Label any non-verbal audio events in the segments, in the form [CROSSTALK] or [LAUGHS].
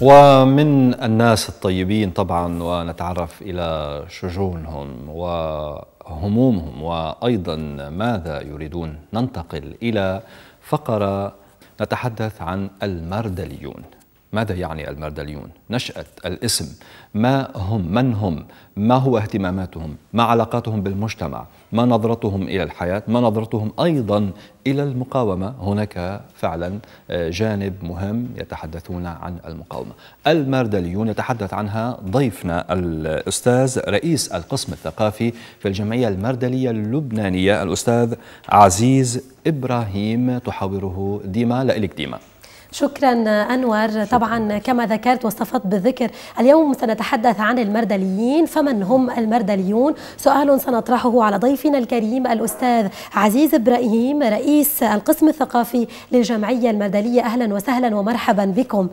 ومن الناس الطيبين طبعا ونتعرف الى شجونهم وهمومهم وايضا ماذا يريدون ننتقل الى فقره نتحدث عن المردليون ماذا يعني المردليون؟ نشأة الاسم ما هم؟ من هم؟ ما هو اهتماماتهم؟ ما علاقاتهم بالمجتمع؟ ما نظرتهم إلى الحياة؟ ما نظرتهم أيضا إلى المقاومة؟ هناك فعلا آه، جانب مهم يتحدثون عن المقاومة المردليون يتحدث عنها ضيفنا الأستاذ رئيس القسم الثقافي في الجمعية المردلية اللبنانية الأستاذ عزيز إبراهيم تحاوره ديما لإلك ديما شكرا أنور طبعا كما ذكرت واستفدت بالذكر اليوم سنتحدث عن المردليين فمن هم المردليون سؤال سنطرحه على ضيفنا الكريم الأستاذ عزيز إبراهيم رئيس القسم الثقافي للجمعية المردلية أهلا وسهلا ومرحبا بكم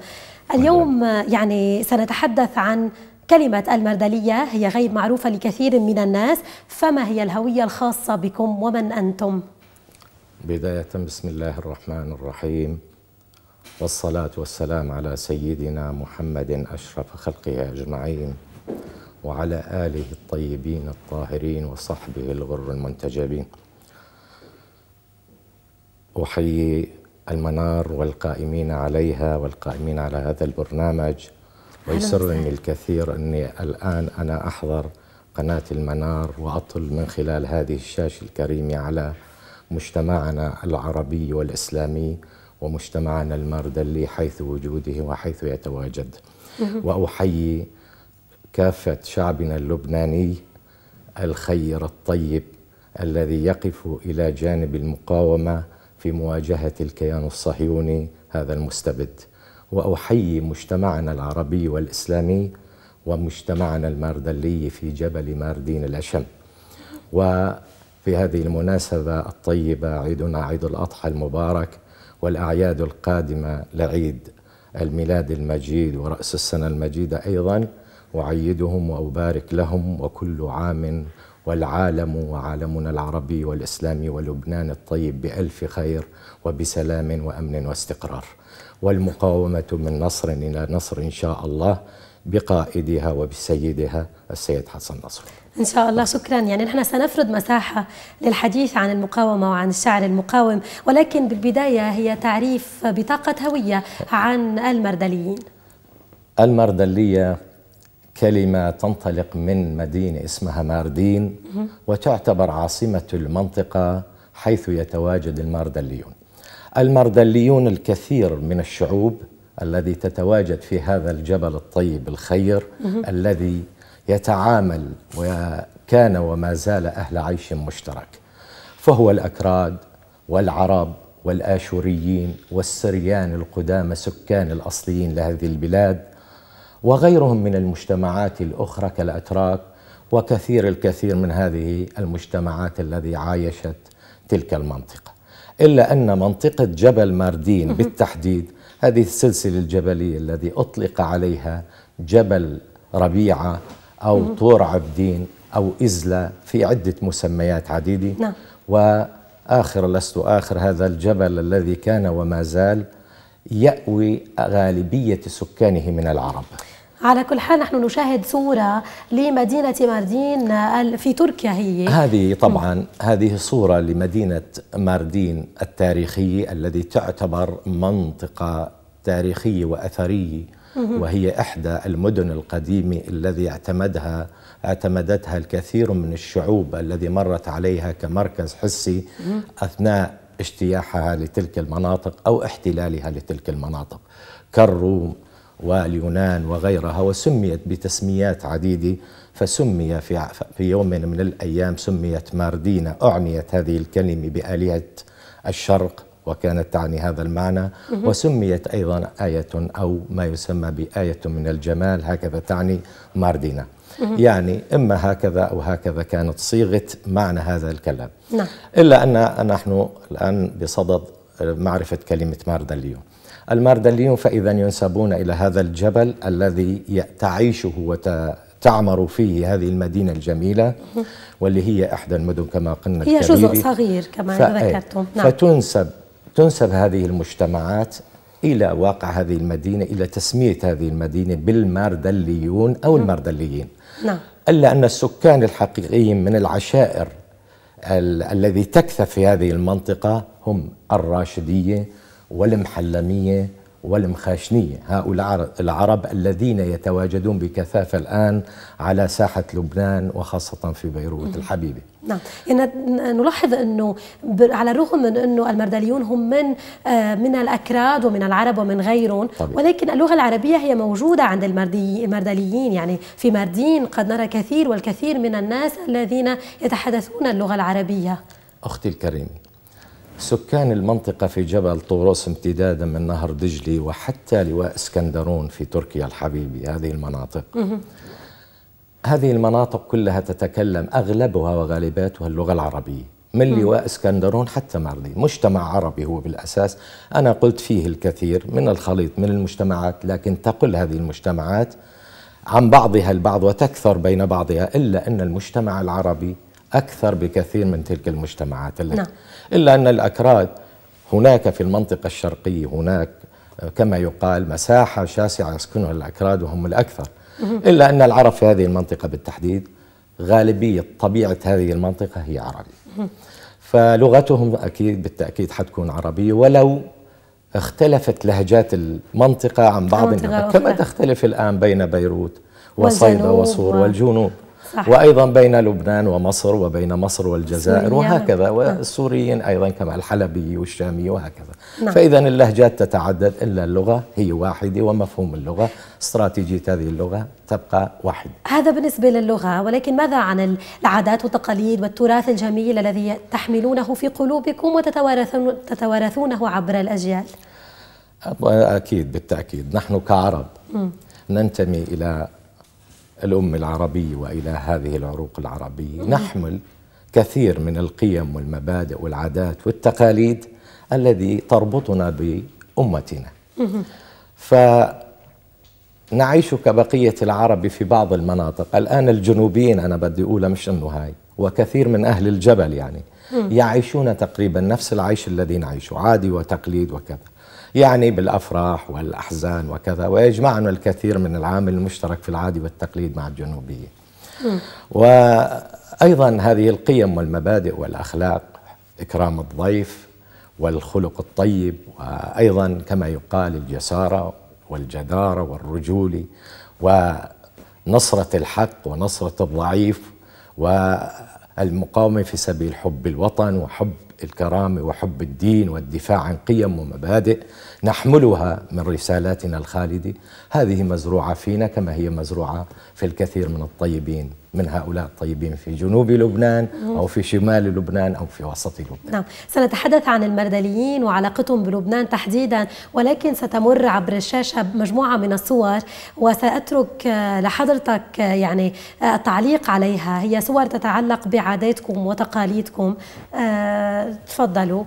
اليوم يعني سنتحدث عن كلمة المردلية هي غير معروفة لكثير من الناس فما هي الهوية الخاصة بكم ومن أنتم؟ بداية بسم الله الرحمن الرحيم والصلاة والسلام على سيدنا محمد أشرف خلقه أجمعين وعلى آله الطيبين الطاهرين وصحبه الغر المنتجبين أحيي المنار والقائمين عليها والقائمين على هذا البرنامج ويسرني الكثير أني الآن أنا أحضر قناة المنار وأطل من خلال هذه الشاشة الكريمة على مجتمعنا العربي والإسلامي ومجتمعنا المردلي حيث وجوده وحيث يتواجد وأحيي كافة شعبنا اللبناني الخير الطيب الذي يقف إلى جانب المقاومة في مواجهة الكيان الصهيوني هذا المستبد وأحيي مجتمعنا العربي والإسلامي ومجتمعنا الماردلي في جبل ماردين الأشم وفي هذه المناسبة الطيبة عيدنا عيد الأضحى المبارك والأعياد القادمة لعيد الميلاد المجيد ورأس السنة المجيدة أيضا وعيدهم وأبارك لهم وكل عام والعالم وعالمنا العربي والإسلامي ولبنان الطيب بألف خير وبسلام وأمن واستقرار والمقاومة من نصر إلى نصر إن شاء الله بقائدها وبسيدها السيد حسن نصر إن شاء الله شكرا يعني نحن سنفرض مساحة للحديث عن المقاومة وعن الشعر المقاوم ولكن بالبداية هي تعريف بطاقة هوية عن المردليين المردلية كلمة تنطلق من مدينة اسمها ماردين وتعتبر عاصمة المنطقة حيث يتواجد المردليون المردليون الكثير من الشعوب الذي تتواجد في هذا الجبل الطيب الخير الذي يتعامل وكان وما زال أهل عيش مشترك فهو الأكراد والعرب والآشوريين والسريان القدامى سكان الأصليين لهذه البلاد وغيرهم من المجتمعات الأخرى كالأتراك وكثير الكثير من هذه المجتمعات الذي عايشت تلك المنطقة إلا أن منطقة جبل ماردين بالتحديد هذه السلسلة الجبلية الذي أطلق عليها جبل ربيعة أو طور عبدين أو إزلة في عدة مسميات عديدة نعم. وآخر لست آخر هذا الجبل الذي كان وما زال يأوي غالبية سكانه من العرب على كل حال نحن نشاهد صورة لمدينة ماردين في تركيا هي هذه طبعا م. هذه صورة لمدينة ماردين التاريخية الذي تعتبر منطقة تاريخية وأثرية وهي إحدى المدن القديمة الذي اعتمدها اعتمدتها الكثير من الشعوب الذي مرت عليها كمركز حسي أثناء اجتياحها لتلك المناطق أو احتلالها لتلك المناطق كالروم واليونان وغيرها وسميت بتسميات عديدة فسمي في, في يوم من الأيام سميت ماردينا أعنيت هذه الكلمة بآلهة الشرق وكانت تعني هذا المعنى وسميت أيضا آية أو ما يسمى بآية من الجمال هكذا تعني ماردينا يعني إما هكذا أو هكذا كانت صيغة معنى هذا الكلام نعم. إلا أن نحن الآن بصدد معرفة كلمة ماردا اليوم الماردليون فإذا ينسبون إلى هذا الجبل الذي تعيشه وتعمر فيه هذه المدينة الجميلة واللي هي إحدى المدن كما قلنا هي جزء صغير كما ذكرتم نعم. فتنسب تنسب هذه المجتمعات إلى واقع هذه المدينة إلى تسمية هذه المدينة بالماردليون أو المردليين نعم. إلا أن السكان الحقيقيين من العشائر الذي تكثف في هذه المنطقة هم الراشدية والمحلمية والمخاشنية هؤلاء العرب الذين يتواجدون بكثافة الآن على ساحة لبنان وخاصة في بيروت الحبيبة نعم يعني نلاحظ أنه على الرغم من أنه المردليون هم من آه، من الأكراد ومن العرب ومن غيرهم طبيعي. ولكن اللغة العربية هي موجودة عند المردليين يعني في مردين قد نرى كثير والكثير من الناس الذين يتحدثون اللغة العربية أختي الكريمة سكان المنطقة في جبل طوروس امتدادا من نهر دجلي وحتى لواء اسكندرون في تركيا الحبيبي هذه المناطق هذه المناطق كلها تتكلم أغلبها وغالباتها اللغة العربية من لواء اسكندرون حتى مارلي مجتمع عربي هو بالأساس أنا قلت فيه الكثير من الخليط من المجتمعات لكن تقل هذه المجتمعات عن بعضها البعض وتكثر بين بعضها إلا أن المجتمع العربي أكثر بكثير من تلك المجتمعات التي نعم. إلا أن الأكراد هناك في المنطقة الشرقية هناك كما يقال مساحة شاسعة يسكنها الأكراد وهم الأكثر إلا أن العرب في هذه المنطقة بالتحديد غالبية طبيعة هذه المنطقة هي عربي فلغتهم أكيد بالتأكيد حتكون عربية ولو اختلفت لهجات المنطقة عن بعض كما تختلف الآن بين بيروت وصيدا وصور والجنوب صح. وأيضا بين لبنان ومصر وبين مصر والجزائر وهكذا نعم. والسوريين أيضا كما الحلبي والشامي وهكذا نعم. فإذا اللهجات تتعدد إلا اللغة هي واحدة ومفهوم اللغة استراتيجية هذه اللغة تبقى واحدة هذا بالنسبة للغة ولكن ماذا عن العادات والتقاليد والتراث الجميل الذي تحملونه في قلوبكم وتتوارثونه عبر الأجيال أكيد بالتأكيد نحن كعرب م. ننتمي إلى الأم العربية وإلى هذه العروق العربية نحمل كثير من القيم والمبادئ والعادات والتقاليد الذي تربطنا بأمتنا فنعيش كبقية العرب في بعض المناطق الآن الجنوبيين أنا بدي أقولها مش أنه هاي وكثير من أهل الجبل يعني يعيشون تقريبا نفس العيش الذي نعيشه عادي وتقليد وكذا يعني بالأفراح والأحزان وكذا ويجمعنا الكثير من العامل المشترك في العادي والتقليد مع الجنوبية وأيضا هذه القيم والمبادئ والأخلاق إكرام الضيف والخلق الطيب وأيضا كما يقال الجسارة والجدارة والرجولة ونصرة الحق ونصرة الضعيف والمقاومة في سبيل حب الوطن وحب الكرامه وحب الدين والدفاع عن قيم ومبادئ نحملها من رسالاتنا الخالده هذه مزروعه فينا كما هي مزروعه في الكثير من الطيبين من هؤلاء الطيبين في جنوب لبنان أو في شمال لبنان أو في وسط لبنان نعم سنتحدث عن المردليين وعلاقتهم بلبنان تحديدا ولكن ستمر عبر الشاشة مجموعة من الصور وسأترك آه، لحضرتك آه، يعني آه، التعليق عليها هي صور تتعلق بعاداتكم وتقاليدكم تفضلوا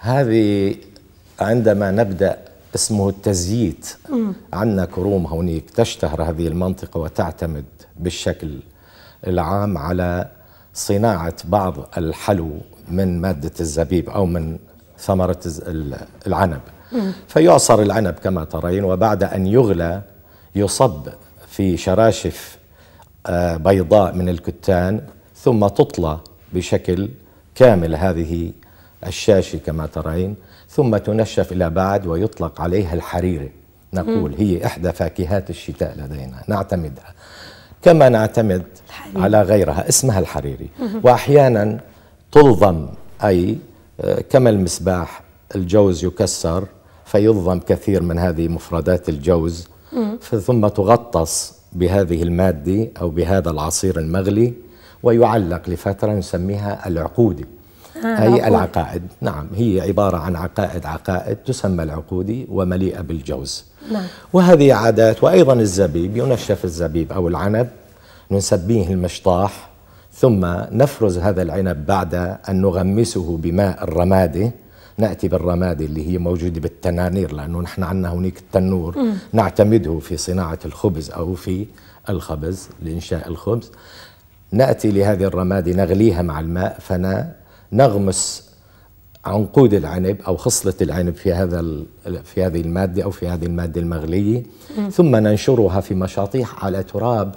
هذه عندما نبدأ اسمه التزييت عندنا كروم هونيك تشتهر هذه المنطقة وتعتمد بالشكل العام على صناعة بعض الحلو من مادة الزبيب أو من ثمرة العنب فيعصر العنب كما ترين وبعد أن يغلى يصب في شراشف آه، بيضاء من الكتان ثم تطلى بشكل كامل هذه الشاشة كما ترين ثم تنشف إلى بعد ويطلق عليها الحريرة نقول هي إحدى فاكهات الشتاء لدينا نعتمدها كما نعتمد الحريري. على غيرها اسمها الحريري وأحيانا تلظم أي آه، كما المسباح الجوز يكسر فيلظم كثير من هذه مفردات الجوز ثم تغطس بهذه المادة أو بهذا العصير المغلي ويعلق لفترة نسميها العقودي العقود. العقائد نعم هي عبارة عن عقائد عقائد تسمى العقودي ومليئة بالجوز نعم. وهذه عادات وأيضا الزبيب ينشف الزبيب أو العنب نسبيه المشطاح ثم نفرز هذا العنب بعد أن نغمسه بماء الرمادة نأتي بالرمادة اللي هي موجودة بالتنانير لأنه نحن عندنا هناك التنور م. نعتمده في صناعة الخبز أو في الخبز لإنشاء الخبز نأتي لهذه الرمادة نغليها مع الماء فنا نغمس عنقود العنب او خصله العنب في هذا في هذه الماده او في هذه الماده المغليه ثم ننشرها في مشاطيح على تراب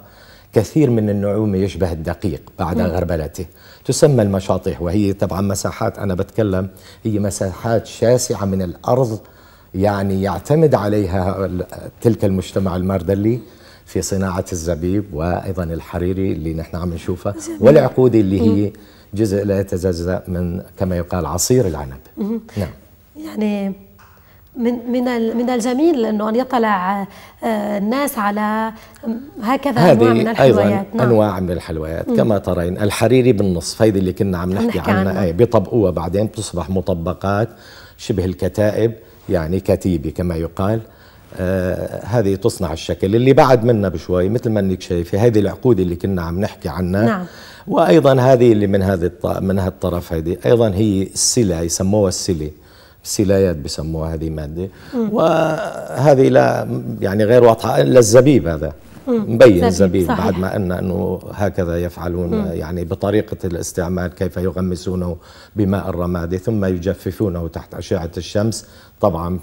كثير من النعومه يشبه الدقيق بعد غربلته تسمى المشاطيح وهي طبعا مساحات انا بتكلم هي مساحات شاسعه من الارض يعني يعتمد عليها تلك المجتمع المردلي في صناعة الزبيب وأيضا الحريري اللي نحن عم نشوفه والعقود اللي هي جزء لا يتجزأ من كما يقال عصير العنب نعم يعني من من من الجميل انه ان يطلع آه، الناس على هكذا انواع من الحلويات أيضاً نعم. انواع من الحلويات كما ترين الحريري بالنصف هذه اللي كنا عم نحكي, نحكي عنها أي بيطبقوها بعدين بتصبح مطبقات شبه الكتائب يعني كتيبه كما يقال آه هذه تصنع الشكل اللي بعد منا بشوي مثل ما انك شايفه هذه العقود اللي كنا عم نحكي عنها نعم. وايضا هذه اللي من هذه من هالطرف هذه ايضا هي السله يسموها السله السلايات بسموها هذه ماده مم. وهذه لا يعني غير واضحه الا الزبيب هذا مم. مبين الزبيب بعد ما قلنا انه هكذا يفعلون مم. يعني بطريقه الاستعمال كيف يغمسونه بماء الرمادي ثم يجففونه تحت اشعه الشمس طبعا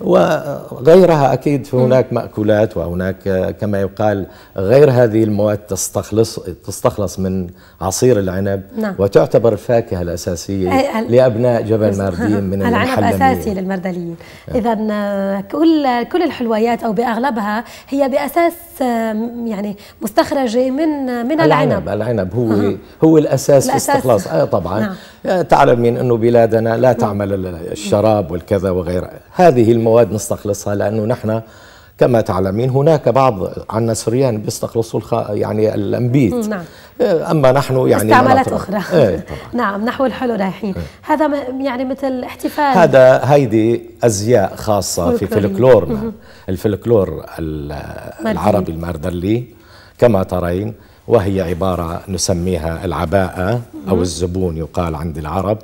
وغيرها أكيد هناك مأكولات وهناك كما يقال غير هذه المواد تستخلص, تستخلص من عصير العنب نعم. وتعتبر الفاكهة الأساسية لأبناء جبل ماردين من [LAUGHS] العنب أساسي للمردليين نعم. إذا كل, كل الحلويات أو بأغلبها هي بأساس يعني مستخرجة من من العنب العنب, العنب هو, هو الأساس, الأساس في استخلاص آه طبعا نعم. آه، تعلم من أنه بلادنا لا تعمل الشراب والكذا وغيره هذه المواد نستخلصها لأنه نحن كما تعلمين هناك بعض عنا سريان بيستخلصوا الخ... يعني الانبيت نعم. آه، اما نحن يعني استعمالات إيه، اخرى ايه [LAUGHS] نعم نحو الحلو رايحين ايه. هذا يعني مثل احتفال هذا هيدي ازياء خاصه في فلكلورنا الفلكلور العربي المردلي كما ترين وهي عبارة نسميها العباءة أو الزبون يقال عند العرب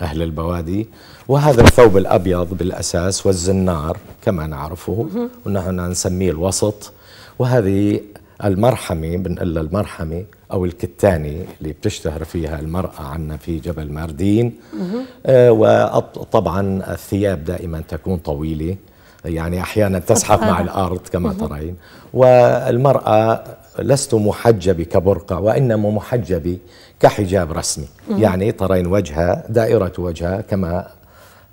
أهل البوادي وهذا الثوب الأبيض بالأساس والزنار كما نعرفه ونحن نسميه الوسط وهذه المرحمة بنقول المرحمة أو الكتاني اللي بتشتهر فيها المرأة عنا في جبل ماردين آه وطبعا الثياب دائما تكون طويلة يعني أحيانا تسحق مع الأرض كما ترين والمرأة لست محجبة كبرقة وإنما محجبة كحجاب رسمي يعني ترين وجهها دائرة وجهها كما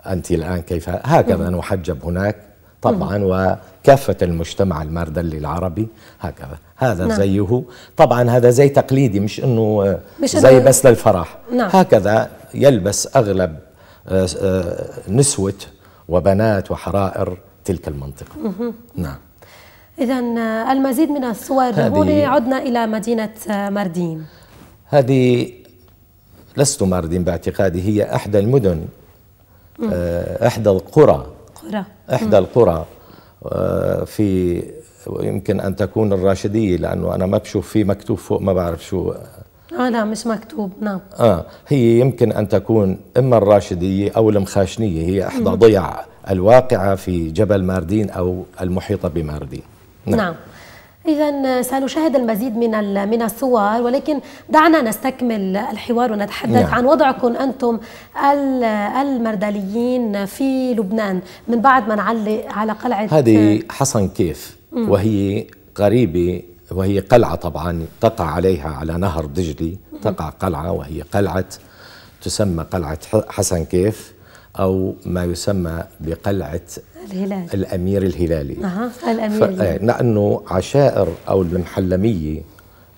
أنت الآن كيف هكذا نحجب هناك طبعا وكافة المجتمع المردلي العربي هكذا هذا نعم. زيه طبعا هذا زي تقليدي مش أنه مش زي بس للفرح نعم. هكذا يلبس أغلب آه، آه، نسوة وبنات وحرائر تلك المنطقة نعم إذا آه، المزيد من الصور هنا عدنا إلى مدينة آه، ماردين هذه لست ماردين باعتقادي هي إحدى المدن آه، إحدى القرى قرى إحدى القرى في يمكن أن تكون الراشدية لأنه أنا ما بشوف في مكتوب فوق ما بعرف شو اه لا مش مكتوب نعم اه هي يمكن ان تكون اما الراشديه او المخاشنيه هي احدى ضيع الواقعة في جبل ماردين أو المحيطة بماردين نعم, نعم. إذا سنشاهد المزيد من من الصور ولكن دعنا نستكمل الحوار ونتحدث نعم. عن وضعكم أنتم المردليين في لبنان من بعد ما نعلق على قلعة هذه حصن كيف مم. وهي قريبة وهي قلعة طبعا تقع عليها على نهر دجلي تقع قلعة وهي قلعة تسمى قلعة حسن كيف أو ما يسمى بقلعة الهلال. الأمير الهلالي أه. الأمير ف... لأنه آه، عشائر أو المحلمية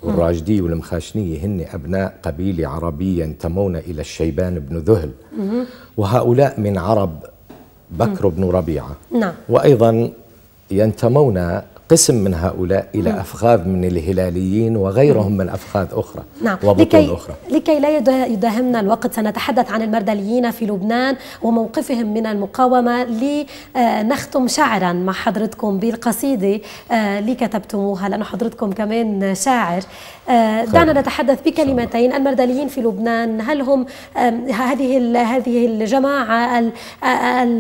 والراجدي والمخاشنية هن أبناء قبيلة عربية ينتمون إلى الشيبان بن ذهل وهؤلاء من عرب بكر بن ربيعة نعم. وأيضا ينتمون قسم من هؤلاء إلى نعم. أفخاذ من الهلاليين وغيرهم نعم. من أفخاذ أخرى نعم. لكي, أخرى لكي لا يداهمنا الوقت سنتحدث عن المردليين في لبنان وموقفهم من المقاومة لنختم آه، شعرا مع حضرتكم بالقصيدة آه، اللي كتبتموها لأن حضرتكم كمان شاعر آه، دعنا نتحدث بكلمتين المردليين في لبنان هل هم هذه هذه الجماعة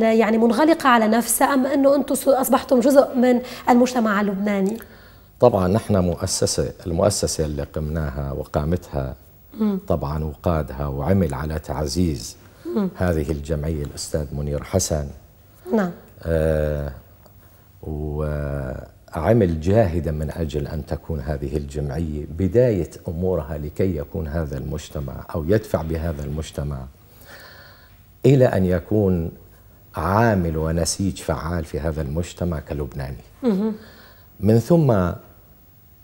يعني منغلقة على نفسها أم أنه أنتم أصبحتم جزء من المجتمع لبناني؟ طبعا نحن مؤسسة المؤسسة اللي قمناها وقامتها طبعا وقادها وعمل على تعزيز هذه الجمعية الأستاذ منير حسن نعم آه وعمل جاهدا من أجل أن تكون هذه الجمعية بداية أمورها لكي يكون هذا المجتمع أو يدفع بهذا المجتمع إلى أن يكون عامل ونسيج فعال في هذا المجتمع كلبناني من ثم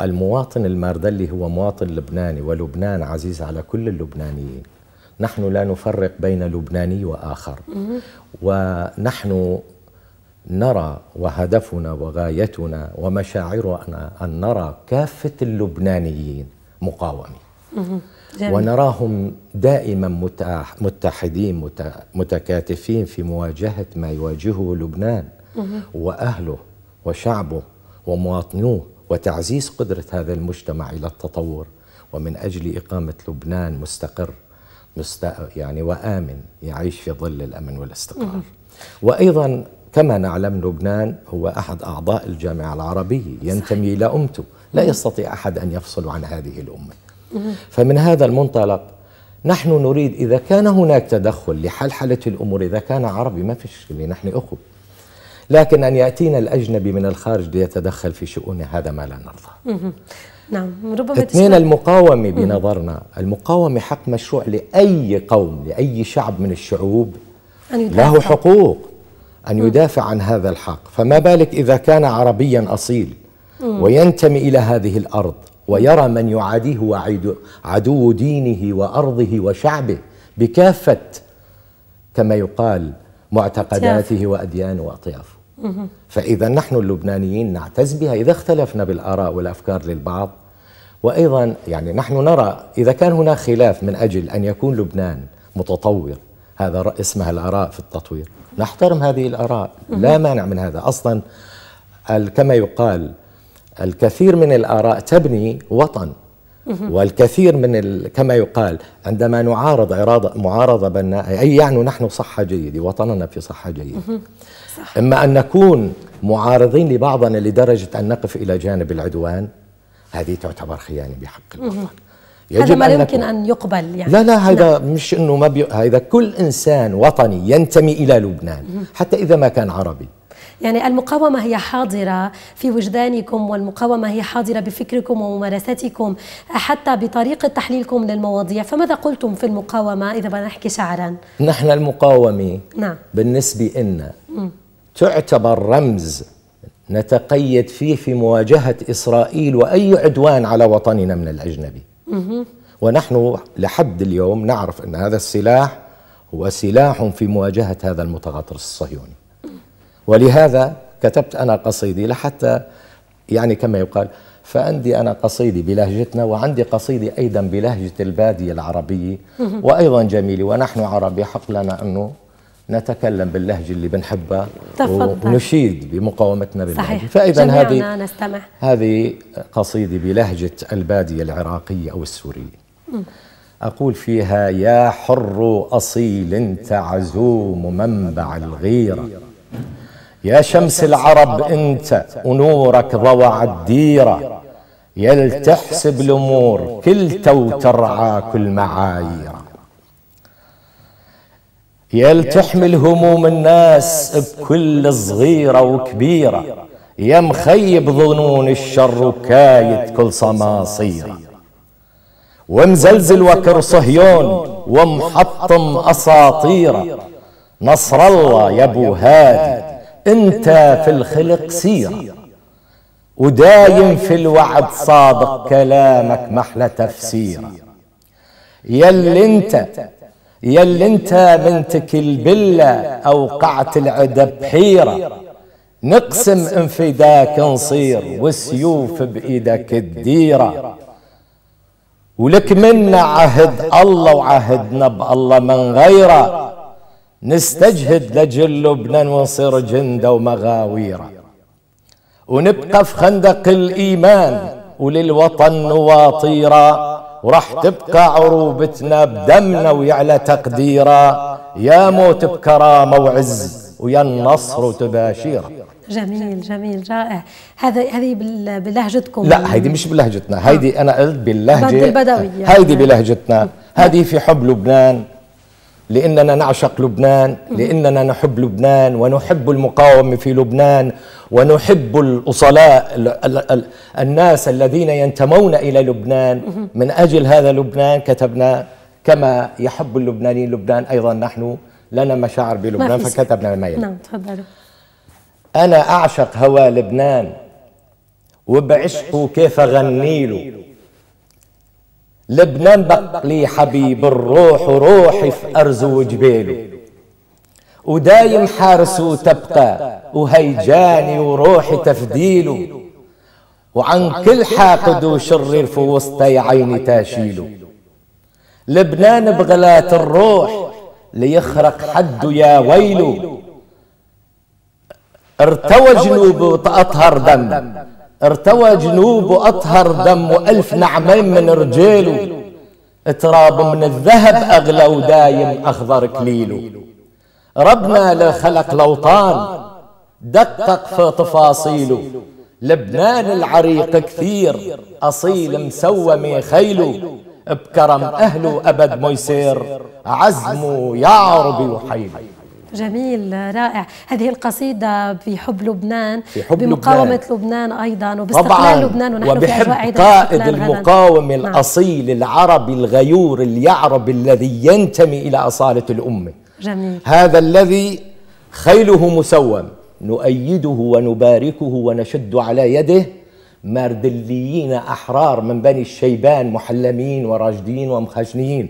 المواطن الماردلي هو مواطن لبناني ولبنان عزيز على كل اللبنانيين نحن لا نفرق بين لبناني واخر ونحن نرى وهدفنا وغايتنا ومشاعرنا ان نرى كافه اللبنانيين مقاومين ونراهم دائما متحدين متكاتفين في مواجهه ما يواجهه لبنان واهله وشعبه ومواطنوه وتعزيز قدرة هذا المجتمع إلى التطور ومن أجل إقامة لبنان مستقر مست... يعني وآمن يعيش في ظل الأمن والاستقرار وأيضا كما نعلم لبنان هو أحد أعضاء الجامعة العربية ينتمي إلى أمته لا يستطيع أحد أن يفصل عن هذه الأمة فمن هذا المنطلق نحن نريد إذا كان هناك تدخل لحلحلة الأمور إذا كان عربي ما فيش نحن أخوه لكن أن يأتينا الأجنبي من الخارج ليتدخل في شؤون هذا ما لا نرضى نعم ربما اثنين المقاومة بنظرنا المقاومة حق مشروع لأي قوم لأي شعب من الشعوب أن يدافع. له حقوق أن يدافع عن هذا الحق فما بالك إذا كان عربيا أصيل وينتمي إلى هذه الأرض ويرى من يعاديه وعدو عدو دينه وأرضه وشعبه بكافة كما يقال معتقداته وأديانه وأطيافه فإذا نحن اللبنانيين نعتز بها إذا اختلفنا بالآراء والأفكار للبعض وأيضا يعني نحن نرى إذا كان هناك خلاف من أجل أن يكون لبنان متطور هذا اسمها الآراء في التطوير نحترم هذه الآراء لا مانع من هذا أصلا كما يقال الكثير من الآراء تبني وطن والكثير من ال... كما يقال عندما نعارض عراض... معارضة بناء أي يعني نحن صحة جيدة وطننا في صحة جيدة صح. إما أن نكون معارضين لبعضنا لدرجة أن نقف إلى جانب العدوان هذه تعتبر خيانة بحق الوطن يجب هذا ما أن يمكن أن يقبل يعني لا لا هذا نعم. مش أنه ما بي... هذا كل إنسان وطني ينتمي إلى لبنان حتى إذا ما كان عربي يعني المقاومة هي حاضرة في وجدانكم والمقاومة هي حاضرة بفكركم وممارستكم حتى بطريقة تحليلكم للمواضيع فماذا قلتم في المقاومة إذا بدنا نحكي شعرا نحن المقاومة نعم. بالنسبة لنا تعتبر رمز نتقيد فيه في مواجهة إسرائيل وأي عدوان على وطننا من الأجنبي ونحن لحد اليوم نعرف أن هذا السلاح هو سلاح في مواجهة هذا المتغطرس الصهيوني ولهذا كتبت أنا قصيدي لحتى يعني كما يقال فعندي أنا قصيدي بلهجتنا وعندي قصيدي أيضا بلهجة البادية العربية وأيضا جميلة ونحن عربي حق لنا أنه نتكلم باللهجة اللي بنحبها تفضل. ونشيد بمقاومتنا باللهجة صحيح. فإذا هذه نستمع. هذه قصيدة بلهجة البادية العراقية أو السورية أقول فيها يا حر أصيل أنت عزوم منبع الغيرة يا شمس العرب أنت ونورك ضوى الديره يل تحسب الأمور كل كل المعايير يل تحمل هموم الناس بكل صغيرة وكبيرة يا مخيب ظنون الشر وكايد كل صماصيرة ومزلزل وكر صهيون ومحطم أساطيرة نصر الله يا أبو هادي أنت في الخلق سيرة ودايم في الوعد صادق كلامك محلى تفسيره يا اللي انت اللي انت بنتك البلة اوقعت العدب حيرة نقسم انفداك نصير والسيوف بايدك الديرة ولك منا عهد الله وعهدنا بالله من غيره نستجهد لجل لبنان ونصير جندة ومغاويرة ونبقى في خندق الإيمان وللوطن نواطيره وراح تبقى عروبتنا بدمنا ويعلى تقديرا يا موت بكرامه وعز ويا النصر تباشيره جميل جميل رائع هذا هذه بلهجتكم لا هيدي مش بلهجتنا هيدي انا قلت باللهجه البدويه هيدي بلهجتنا هذه في حب لبنان لأننا نعشق لبنان لأننا نحب لبنان ونحب المقاومة في لبنان ونحب الأصلاء الناس الذين ينتمون إلى لبنان من أجل هذا لبنان كتبنا كما يحب اللبنانيين لبنان أيضا نحن لنا مشاعر بلبنان فكتبنا ما يلي نعم تفضلوا أنا أعشق هوى لبنان وبعشقه كيف أغني له لبنان بقلي حبيب الروح وروحي في ارز وجبيلو ودايم حارس وتبقى وهيجاني وروحي تفديله وعن كل حاقد وشرير في وسطي عيني تاشيله لبنان بغلات الروح ليخرق حد يا ويله ارتوى جنوبه وتأطهر دم ارتوى جنوب أطهر دم وألف نعمين من رجيله تراب من الذهب أغلى ودايم أخضر كليله ربنا لخلق الأوطان دقق في تفاصيله لبنان العريق كثير أصيل مسوم خيله بكرم أهله أبد ميسير عزمه يا ربي وحيله جميل رائع هذه القصيدة في حب لبنان في حب بمقاومة لبنان, لبنان أيضا وباستقلال لبنان ونحن وبحب في أجواء قائد المقاوم نعم. الأصيل نعم. العربي الغيور اليعرب الذي ينتمي إلى أصالة الأمة جميل هذا الذي خيله مسوم نؤيده ونباركه ونشد على يده ماردليين أحرار من بني الشيبان محلمين وراجدين ومخجنين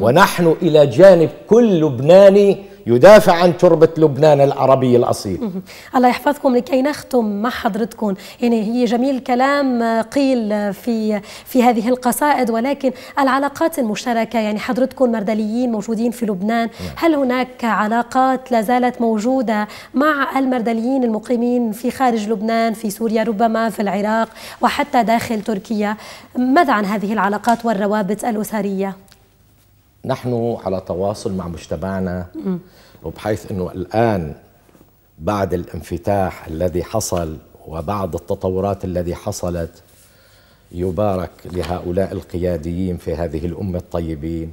ونحن إلى جانب كل لبناني يدافع عن تربة لبنان العربي الأصيل الله يحفظكم لكي نختم مع حضرتكم يعني هي جميل كلام قيل في في هذه القصائد ولكن العلاقات المشتركة يعني حضرتكم مردليين موجودين في لبنان نعم. هل هناك علاقات لا زالت موجودة مع المردليين المقيمين في خارج لبنان في سوريا ربما في العراق وحتى داخل تركيا ماذا عن هذه العلاقات والروابط الأسرية؟ نحن على تواصل مع مجتمعنا وبحيث انه الان بعد الانفتاح الذي حصل وبعد التطورات الذي حصلت يبارك لهؤلاء القياديين في هذه الامه الطيبين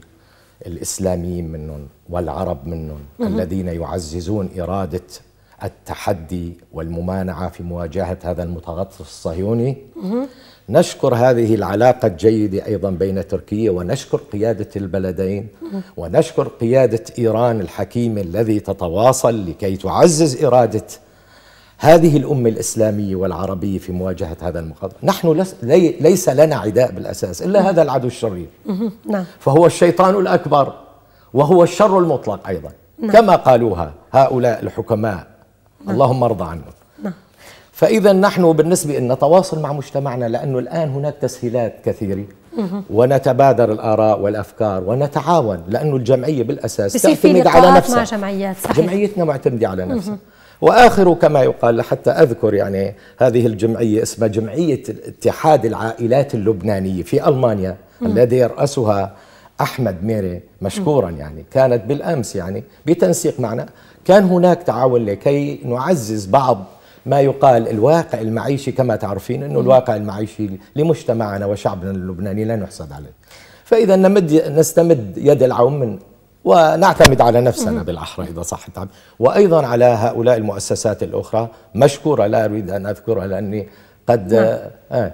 الاسلاميين منهم والعرب منهم الذين يعززون اراده التحدي والممانعه في مواجهه هذا المتغطرس الصهيوني نشكر هذه العلاقة الجيدة أيضا بين تركيا ونشكر قيادة البلدين ونشكر قيادة إيران الحكيمة الذي تتواصل لكي تعزز إرادة هذه الأمة الإسلامية والعربية في مواجهة هذا المخاطر نحن ليس لنا عداء بالأساس إلا هذا العدو الشرير نعم. فهو الشيطان الأكبر وهو الشر المطلق أيضا نعم. كما قالوها هؤلاء الحكماء نعم. اللهم ارضى عنهم فإذا نحن بالنسبة أن نتواصل مع مجتمعنا لأنه الآن هناك تسهيلات كثيرة ونتبادر الآراء والأفكار ونتعاون لأنه الجمعية بالأساس تعتمد على نفسها مع جمعيات صحيح. جمعيتنا معتمدة على نفسها واخر كما يقال حتى اذكر يعني هذه الجمعيه اسمها جمعيه اتحاد العائلات اللبنانيه في المانيا الذي يراسها احمد ميري مشكورا يعني كانت بالامس يعني بتنسيق معنا كان هناك تعاون لكي نعزز بعض ما يقال الواقع المعيشي كما تعرفين انه الواقع المعيشي لمجتمعنا وشعبنا اللبناني لا نحسد عليه فاذا نمد نستمد يد العون من ونعتمد على نفسنا بالاحرى اذا صح التعبير وايضا على هؤلاء المؤسسات الاخرى مشكوره لا اريد ان اذكرها لاني قد نعم. آه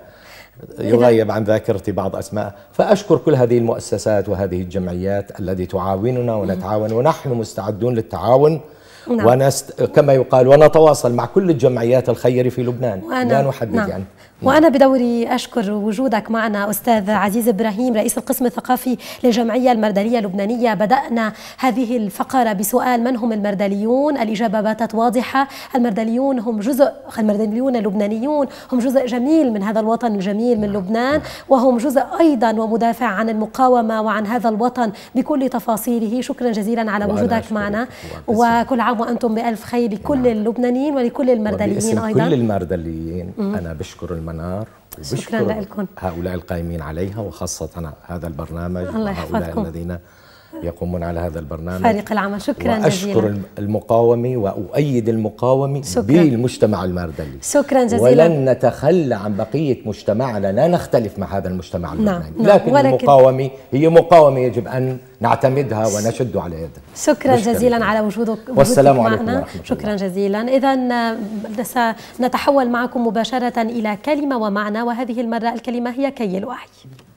يغيب عن ذاكرتي بعض اسماء فاشكر كل هذه المؤسسات وهذه الجمعيات التي تعاوننا ونتعاون ونحن مستعدون للتعاون نعم. ونست... كما يقال ونتواصل مع كل الجمعيات الخيرية في لبنان لا نحدد نعم. يعني نعم. وأنا بدوري أشكر وجودك معنا أستاذ عزيز إبراهيم رئيس القسم الثقافي للجمعية المردلية اللبنانية بدأنا هذه الفقرة بسؤال من هم المردليون الإجابة باتت واضحة المردليون هم جزء المردليون اللبنانيون هم جزء جميل من هذا الوطن الجميل من نعم. لبنان نعم. وهم جزء أيضا ومدافع عن المقاومة وعن هذا الوطن بكل تفاصيله شكرا جزيلا على وجودك معنا وكل عام وأنتم بألف خير لكل اللبنانيين ولكل المردليين أيضا كل المردليين أنا بشكر المردليين المنار وبشكر شكرا لكم هؤلاء القائمين عليها وخاصة هذا البرنامج الله وهؤلاء الذين يقومون على هذا البرنامج فريق العمل شكرا جزيلا أشكر المقاومة وأؤيد المقاومة شكرا. بالمجتمع المردني شكرا جزيلا ولن نتخلى عن بقية مجتمعنا لا نختلف مع هذا المجتمع نعم، المردلي نعم. لكن ولكن المقاومة هي مقاومة يجب أن نعتمدها ونشد على يدها شكرا جزيلا على وجودك والسلام عليكم معنا. ورحمة شكرا الله. جزيلا إذا سنتحول معكم مباشرة إلى كلمة ومعنى وهذه المرة الكلمة هي كي الوعي